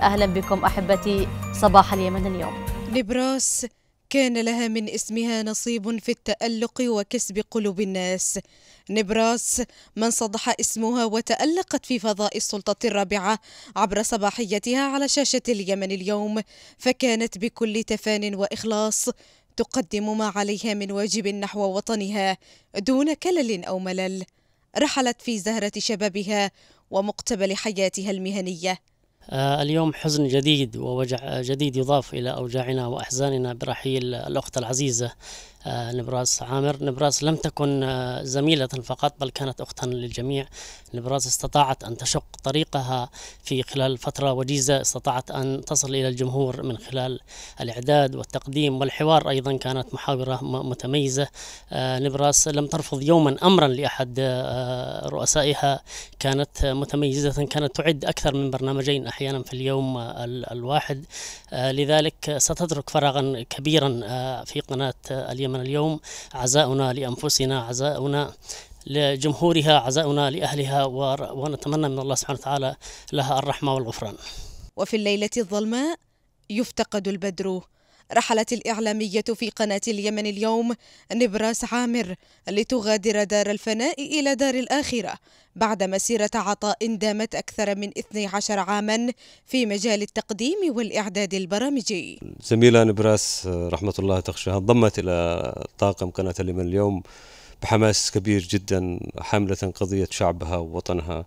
أهلا بكم أحبتي صباح اليمن اليوم نبراس كان لها من اسمها نصيب في التألق وكسب قلوب الناس نبراس من صدح اسمها وتألقت في فضاء السلطة الرابعة عبر صباحيتها على شاشة اليمن اليوم فكانت بكل تفان وإخلاص تقدم ما عليها من واجب نحو وطنها دون كلل أو ملل رحلت في زهرة شبابها ومقتبل حياتها المهنية آه، اليوم حزن جديد ووجع جديد يضاف إلى أوجاعنا وأحزاننا برحيل الأخت العزيزة آه، نبراس عامر نبراس لم تكن آه، زميلة فقط بل كانت أختا للجميع نبراس استطاعت أن تشق طريقها في خلال فترة وجيزة استطاعت أن تصل إلى الجمهور من خلال الإعداد والتقديم والحوار أيضا كانت محاورة متميزة آه، نبراس لم ترفض يوما أمرا لأحد رؤسائها كانت متميزة كانت تعد أكثر من برنامجين أحيانا في اليوم الواحد لذلك ستترك فراغا كبيرا في قناة اليمن من اليوم عزاؤنا لأنفسنا عزاؤنا لجمهورها عزاؤنا لأهلها ونتمنى من الله سبحانه وتعالى لها الرحمة والغفران وفي الليلة الظلماء يفتقد البدر رحلت الإعلامية في قناة اليمن اليوم نبراس عامر لتغادر دار الفناء إلى دار الآخرة بعد مسيرة عطاء دامت أكثر من 12 عاما في مجال التقديم والإعداد البرامجي زميلة نبراس رحمة الله تخشاها انضمت إلى طاقم قناة اليمن اليوم بحماس كبير جدا حاملة قضية شعبها ووطنها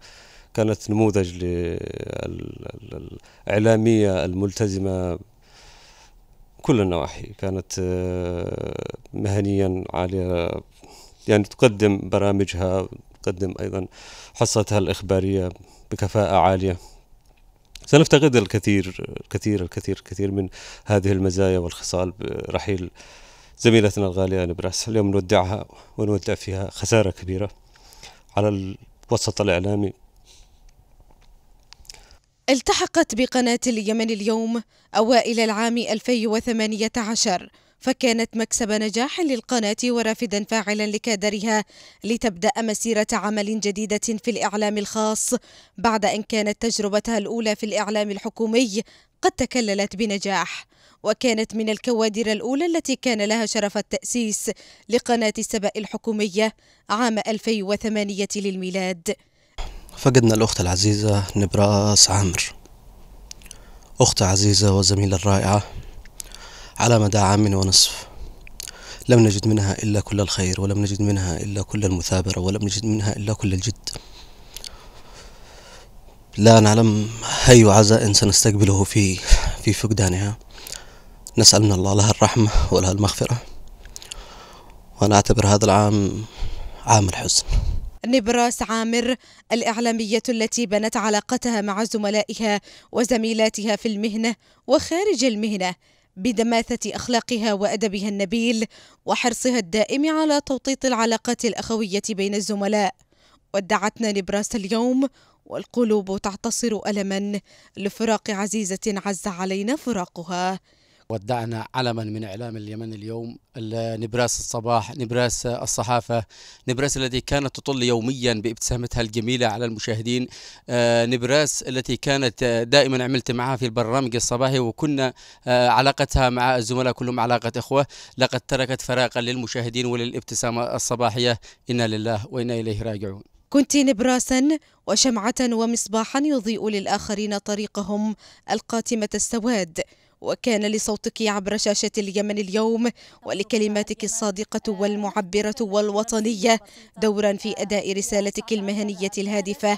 كانت نموذج للإعلامية الملتزمة كل النواحي كانت آه، مهنيا عالية يعني تقدم برامجها تقدم أيضا حصتها الإخبارية بكفاءة عالية سنفتقد الكثير الكثير الكثير الكثير من هذه المزايا والخصال برحيل زميلتنا الغالية نبراس اليوم نودعها ونودع فيها خسارة كبيرة على الوسط الإعلامي التحقت بقناة اليمن اليوم أوائل العام 2018 فكانت مكسب نجاح للقناة ورافدا فاعلا لكادرها لتبدأ مسيرة عمل جديدة في الإعلام الخاص بعد أن كانت تجربتها الأولى في الإعلام الحكومي قد تكللت بنجاح وكانت من الكوادر الأولى التي كان لها شرف التأسيس لقناة السبأ الحكومية عام 2008 للميلاد فقدنا الأخت العزيزة نبراس عامر أخت عزيزة وزميلة رائعة على مدى عام ونصف لم نجد منها إلا كل الخير ولم نجد منها إلا كل المثابرة ولم نجد منها إلا كل الجد لا نعلم أي عزاء سنستقبله في في فقدانها نسأل من الله لها الرحمة ولها المغفرة وأنا أعتبر هذا العام عام الحزن نبراس عامر الإعلامية التي بنت علاقتها مع زملائها وزميلاتها في المهنة وخارج المهنة بدماثة أخلاقها وأدبها النبيل وحرصها الدائم على توطيط العلاقات الأخوية بين الزملاء ودعتنا نبراس اليوم والقلوب تعتصر ألما لفراق عزيزة عز علينا فراقها ودعنا علما من إعلام اليمن اليوم نبراس الصباح نبراس الصحافة نبراس التي كانت تطل يوميا بابتسامتها الجميلة على المشاهدين آه، نبراس التي كانت دائما عملت معها في البرنامج الصباحي وكنا آه، علاقتها مع الزملاء كلهم علاقة إخوة لقد تركت فراغا للمشاهدين وللابتسامة الصباحية إنا لله وإنا إليه راجعون كنت نبراسا وشمعة ومصباحا يضيء للآخرين طريقهم القاتمة السواد وكان لصوتك عبر شاشة اليمن اليوم ولكلماتك الصادقة والمعبرة والوطنية دورا في أداء رسالتك المهنية الهادفة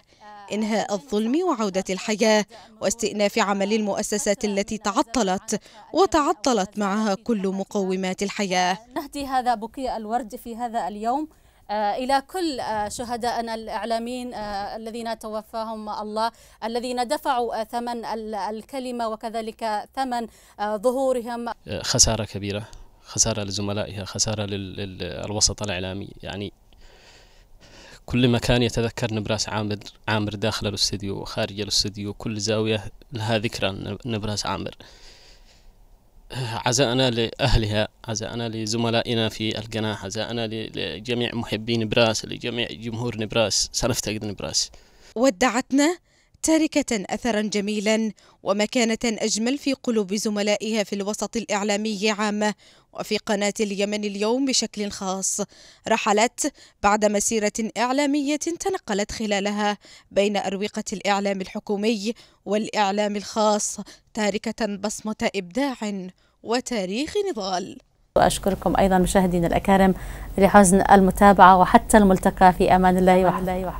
إنهاء الظلم وعودة الحياة واستئناف عمل المؤسسات التي تعطلت وتعطلت معها كل مقومات الحياة نهدي هذا بكي الورد في هذا اليوم آه، إلى كل آه، شهدائنا الإعلاميين آه، الذين توفاهم الله الذين دفعوا ثمن الكلمة وكذلك ثمن ظهورهم خسارة كبيرة خسارة لزملائها خسارة للوسط الإعلامي يعني كل مكان يتذكر نبراس عامر عامر داخل الاستديو وخارج الاستديو كل زاوية لها ذكرى نبراس عامر عزاءنا لأهلها عزاءنا لزملائنا في القناة عزاءنا لجميع محبي نبراس لجميع جمهور نبراس سنفتقد نبراس ودعتنا تاركة أثرا جميلا ومكانة أجمل في قلوب زملائها في الوسط الإعلامي عامة وفي قناة اليمن اليوم بشكل خاص رحلت بعد مسيرة إعلامية تنقلت خلالها بين أروقة الإعلام الحكومي والإعلام الخاص تاركة بصمة إبداع وتاريخ نضال وأشكركم أيضا مشاهدينا الأكارم لحسن المتابعة وحتى الملتقى في أمان الله وحده